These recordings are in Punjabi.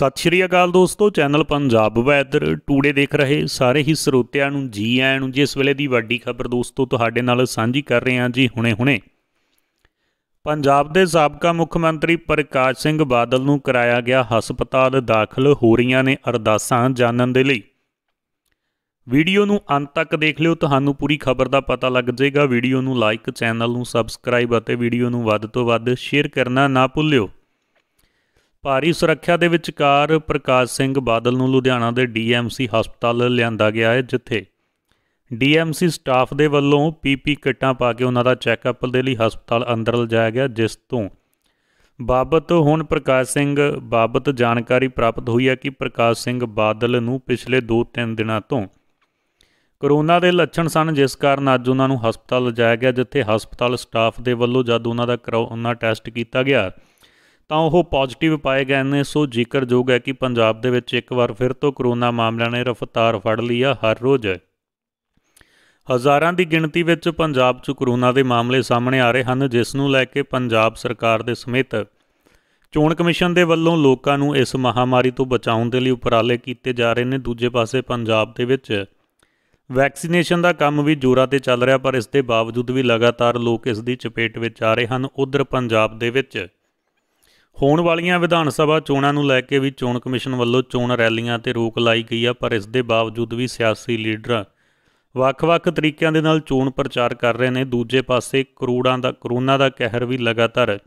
ਸਤਿ ਸ਼੍ਰੀ ਅਕਾਲ ਦੋਸਤੋ ਚੈਨਲ ਪੰਜਾਬ ਵੈਦਰ ਟੂਡੇ ਦੇਖ ਰਹੇ ਸਾਰੇ ਹੀ ਸਰੋਤਿਆਂ ਨੂੰ ਜੀ ਆਇਆਂ ਨੂੰ ਜਿਸ ਵੇਲੇ ਦੀ ਵੱਡੀ ਖਬਰ ਦੋਸਤੋ ਤੁਹਾਡੇ ਨਾਲ ਸਾਂਝੀ ਕਰ ਰਹੇ ਹਾਂ ਜੀ ਹੁਣੇ-ਹੁਣੇ ਪੰਜਾਬ ਦੇ ਸਾਬਕਾ ਮੁੱਖ ਮੰਤਰੀ ਪ੍ਰਕਾਸ਼ ਸਿੰਘ ਬਾਦਲ ਨੂੰ ਕਰਾਇਆ ਗਿਆ ਹਸਪਤਾਲ ਦਾਖਲ ਹੋ ਰਹੀਆਂ ਨੇ ਅਰਦਾਸਾਂ ਜਾਣਨ ਦੇ ਲਈ ਵੀਡੀਓ ਨੂੰ ਅੰਤ ਤੱਕ ਦੇਖ ਲਿਓ ਤੁਹਾਨੂੰ ਪੂਰੀ ਖਬਰ ਦਾ ਪਤਾ ਲੱਗ ਜਾਏਗਾ ਵੀਡੀਓ ਨੂੰ ਲਾਈਕ ਚੈਨਲ ਨੂੰ ਸਬਸਕ੍ਰਾਈਬ ਅਤੇ ਵੀਡੀਓ ਨੂੰ ਵੱਧ ਤੋਂ ਵੱਧ ਸ਼ੇਅਰ ਕਰਨਾ ਨਾ ਭੁੱਲਿਓ ਭਾਰੀ ਸੁਰੱਖਿਆ ਦੇ ਵਿਚਕਾਰ ਪ੍ਰਕਾਸ਼ ਸਿੰਘ ਬਾਦਲ ਨੂੰ ਲੁਧਿਆਣਾ ਦੇ ਡੀਐਮਸੀ ਹਸਪਤਾਲ ਲਿਆਂਦਾ ਗਿਆ ਹੈ ਜਿੱਥੇ ਡੀਐਮਸੀ ਸਟਾਫ ਦੇ ਵੱਲੋਂ ਪੀਪੀ ਕਿੱਟਾਂ ਪਾ ਕੇ ਉਹਨਾਂ ਦਾ ਚੈੱਕਅਪ ਦੇ ਲਈ ਹਸਪਤਾਲ ਅੰਦਰ ਲਿਜਾਇਆ ਗਿਆ ਜਿਸ ਤੋਂ ਬਾਬਤ ਹੁਣ ਪ੍ਰਕਾਸ਼ ਸਿੰਘ ਬਾਬਤ ਜਾਣਕਾਰੀ ਪ੍ਰਾਪਤ ਹੋਈ ਹੈ ਕਿ ਪ੍ਰਕਾਸ਼ ਸਿੰਘ ਬਾਦਲ ਨੂੰ ਪਿਛਲੇ 2-3 ਦਿਨਾਂ ਤੋਂ ਕਰੋਨਾ ਦੇ ਲੱਛਣ ਸਨ ਜਿਸ ਕਾਰਨ ਅੱਜ ਉਹਨਾਂ ਨੂੰ ਹਸਪਤਾਲ ਲਿਜਾਇਆ ਗਿਆ ਜਿੱਥੇ ਹਸਪਤਾਲ ਸਟਾਫ ਦੇ ਵੱਲੋਂ ਜਦ ਉਹਨਾਂ ਦਾ ਕਰੋਨਾ ਟੈਸਟ ਕੀਤਾ ਗਿਆ ਤਾਂ ਉਹ ਪੋਜ਼ਿਟਿਵ ਪਾਏ ਗਏ ਨੇ ਸੋ ਜ਼ਿਕਰਯੋਗ ਹੈ ਕਿ ਪੰਜਾਬ ਦੇ ਵਿੱਚ ਇੱਕ ਵਾਰ ਫਿਰ ਤੋਂ ਕਰੋਨਾ ਮਾਮਲਿਆਂ ਨੇ ਰਫ਼ਤਾਰ ਫੜ ਲਈ ਆ ਹਰ ਰੋਜ਼ ਹਜ਼ਾਰਾਂ ਦੀ ਗਿਣਤੀ ਵਿੱਚ ਪੰਜਾਬ 'ਚ ਕਰੋਨਾ ਦੇ ਮਾਮਲੇ ਸਾਹਮਣੇ ਆ ਰਹੇ ਹਨ ਜਿਸ ਨੂੰ ਲੈ ਕੇ ਪੰਜਾਬ ਸਰਕਾਰ ਦੇ ਸਮੇਤ ਚੋਣ ਕਮਿਸ਼ਨ ਦੇ ਵੱਲੋਂ ਲੋਕਾਂ ਨੂੰ ਇਸ ਮਹਾਮਾਰੀ ਤੋਂ ਬਚਾਉਣ ਦੇ ਲਈ ਉਪਰਾਲੇ ਕੀਤੇ ਜਾ ਰਹੇ ਨੇ ਦੂਜੇ ਪਾਸੇ ਪੰਜਾਬ ਦੇ ਵਿੱਚ ਵੈਕਸੀਨੇਸ਼ਨ ਦਾ ਕੰਮ ਵੀ ਜੋਰਾਂ ਤੇ ਚੱਲ ਰਿਹਾ ਪਰ ਇਸ ਦੇ ਬਾਵਜੂਦ ਵੀ ਲਗਾਤਾਰ ਲੋਕ ਇਸ ਦੀ ਚਪੇਟ ਵਿੱਚ ਆ ਰਹੇ ਹਨ ਉਧਰ ਪੰਜਾਬ ਦੇ ਵਿੱਚ ਹੋਣ ਵਾਲੀਆਂ ਵਿਧਾਨ ਸਭਾ ਚੋਣਾਂ ਨੂੰ ਲੈ ਕੇ ਵੀ ਚੋਣ ਕਮਿਸ਼ਨ ਵੱਲੋਂ ਚੋਣ ਰੈਲੀਆਂ ਤੇ ਰੋਕ ਲਾਈ ਗਈ ਆ ਪਰ ਇਸ ਦੇ ਬਾਵਜੂਦ ਵੀ ਸਿਆਸੀ ਲੀਡਰ ਵੱਖ-ਵੱਖ ਤਰੀਕਿਆਂ ਦੇ ਨਾਲ ਚੋਣ ਪ੍ਰਚਾਰ ਕਰ ਰਹੇ ਨੇ ਦੂਜੇ ਪਾਸੇ ਕਰੋੜਾਂ ਦਾ ਕਰੋਨਾ ਦਾ ਕਹਿਰ ਵੀ ਲਗਾਤਾਰ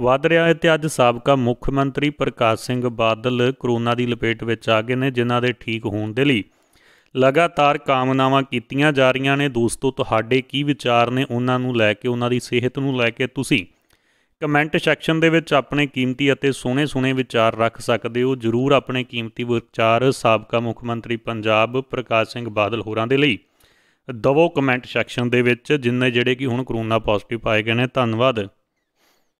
ਵੱਧ ਰਿਹਾ ਹੈ ਤੇ ਅੱਜ ਸਾਬਕਾ ਮੁੱਖ ਮੰਤਰੀ ਪ੍ਰਕਾਸ਼ ਸਿੰਘ ਬਾਦਲ ਕਰੋਨਾ ਦੀ ਲਪੇਟ ਵਿੱਚ ਆ ਗਏ ਨੇ ਜਿਨ੍ਹਾਂ ਦੇ ਠੀਕ ਹੋਣ ਦੇ ਲਈ ਲਗਾਤਾਰ ਕਾਮਨਾਵਾਂ ਕੀਤੀਆਂ ਜਾ ਰਹੀਆਂ ਨੇ ਦੋਸਤੋ ਤੁਹਾਡੇ ਕੀ ਵਿਚਾਰ ਨੇ ਉਹਨਾਂ ਨੂੰ ਲੈ ਕੇ ਉਹਨਾਂ ਦੀ ਸਿਹਤ ਨੂੰ ਲੈ ਕੇ ਤੁਸੀਂ ਕਮੈਂਟ ਸੈਕਸ਼ਨ ਦੇ ਵਿੱਚ ਆਪਣੇ ਕੀਮਤੀ ਅਤੇ ਸੋਹਣੇ-ਸੋਹਣੇ ਵਿਚਾਰ ਰੱਖ ਸਕਦੇ ਹੋ ਜਰੂਰ ਆਪਣੇ ਕੀਮਤੀ ਵਿਚਾਰ ਸਾਬਕਾ ਮੁੱਖ ਮੰਤਰੀ ਪੰਜਾਬ ਪ੍ਰਕਾਸ਼ ਸਿੰਘ ਬਾਦਲ ਹੋਰਾਂ ਦੇ ਲਈ ਦਵੋ ਕਮੈਂਟ ਸੈਕਸ਼ਨ ਦੇ ਵਿੱਚ ਜਿੰਨੇ ਜਿਹੜੇ ਕਿ ਹੁਣ ਕਰੋਨਾ ਪੋਜ਼ਿਟਿਵ ਆਏ ਗਏ ਨੇ ਧੰਨਵਾਦ